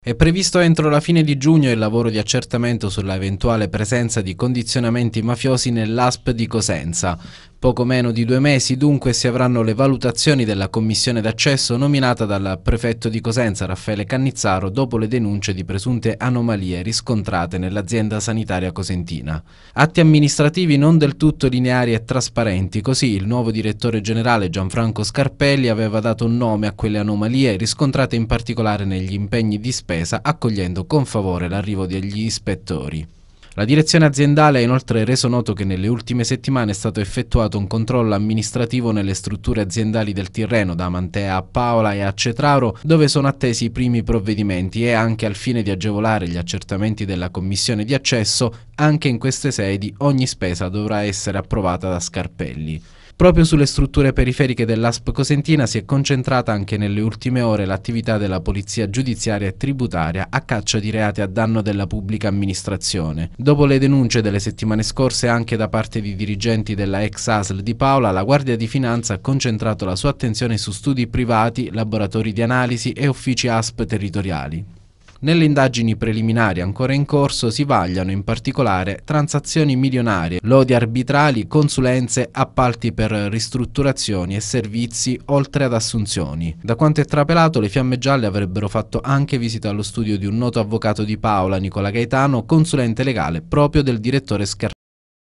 È previsto entro la fine di giugno il lavoro di accertamento sulla eventuale presenza di condizionamenti mafiosi nell'ASP di Cosenza. Poco meno di due mesi dunque si avranno le valutazioni della commissione d'accesso nominata dal prefetto di Cosenza Raffaele Cannizzaro dopo le denunce di presunte anomalie riscontrate nell'azienda sanitaria cosentina. Atti amministrativi non del tutto lineari e trasparenti, così il nuovo direttore generale Gianfranco Scarpelli aveva dato un nome a quelle anomalie riscontrate in particolare negli impegni di spesa accogliendo con favore l'arrivo degli ispettori. La direzione aziendale ha inoltre reso noto che nelle ultime settimane è stato effettuato un controllo amministrativo nelle strutture aziendali del Tirreno, da Mantea a Paola e a Cetraro, dove sono attesi i primi provvedimenti e anche al fine di agevolare gli accertamenti della commissione di accesso, anche in queste sedi ogni spesa dovrà essere approvata da Scarpelli. Proprio sulle strutture periferiche dell'ASP Cosentina si è concentrata anche nelle ultime ore l'attività della polizia giudiziaria e tributaria a caccia di reati a danno della pubblica amministrazione. Dopo le denunce delle settimane scorse anche da parte di dirigenti della ex ASL di Paola, la Guardia di Finanza ha concentrato la sua attenzione su studi privati, laboratori di analisi e uffici ASP territoriali. Nelle indagini preliminari ancora in corso si vagliano in particolare transazioni milionarie, lodi arbitrali, consulenze, appalti per ristrutturazioni e servizi, oltre ad assunzioni. Da quanto è trapelato, le fiamme gialle avrebbero fatto anche visita allo studio di un noto avvocato di Paola, Nicola Gaetano, consulente legale proprio del direttore Scarpini.